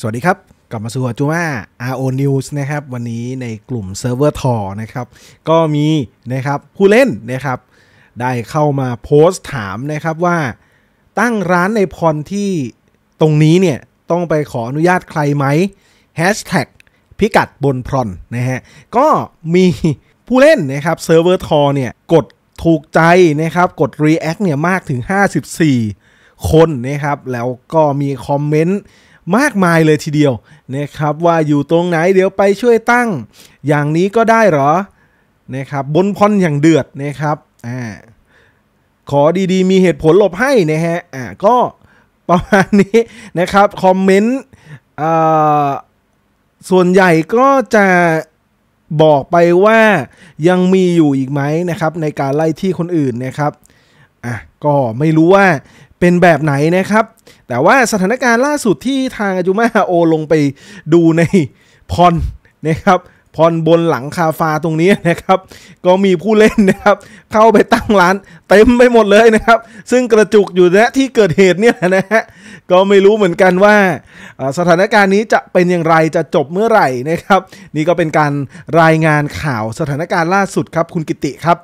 สวัสดีครับ กลับมาสู่จูมา RO News นะครับวันนี้ในกลุ่มเซิร์ฟเวอร์ทอนะครับก็มีนะครับผู้เล่นนะครับได้เข้ามาโพสต์ถามนะครับว่าตั้งร้านในพรที่ตรงนี้เนี่ยต้องไปขออนุญาตใครไหมแฮชแท็กพิกัดบนพรอนนะฮะก็มีผู้เล่นนะครับเซิร์ฟเวอร์ทอเนี่ยกดถูกใจนะครับกด React เนี่ยมากถึง 54 คนนะครับ แล้วก็มีคอมเมนต์มากมายเลยทีเดียวนะครับว่าอยู่ตรงไหนเดี๋ยวไปช่วยตั้ง อย่างนี้ก็ได้หรอนะครับบนพรอย่างเดือดนะครับอ่าขอดีๆ มีเหตุผลหลบให้นะฮะอ่าก็ประมาณนี้นะครับ คอมเมนต์อ่าส่วนใหญ่ก็จะบอกไปว่ายังมีอยู่อีกไหมนะครับในการไล่ที่คนอื่นนะครับ่ะก็ไม่รู้ว่าเป็นแบบไหนนะครับ แต่ว่าสถานการณ์ล่าสุดที่ทางอาจุมาโอลงไปดูในพรนะครับพรบนหลังคาฟาตรงนี้นะครับก็มีผู้เล่นนะครับเข้าไปตั้งร้านเต็มไปหมดเลยนะครับซึ่งกระจุกอยู่ณที่เกิดเหตุเนี่ยนะฮะก็ไม่รู้เหมือนกันว่าสถานการณ์นี้จะเป็นอย่างไรจะจบเมื่อไหร่นะครับ นี่ก็เป็นการรายงานข่าวสถานการณ์ล่าสุดครับคุณกิติครับ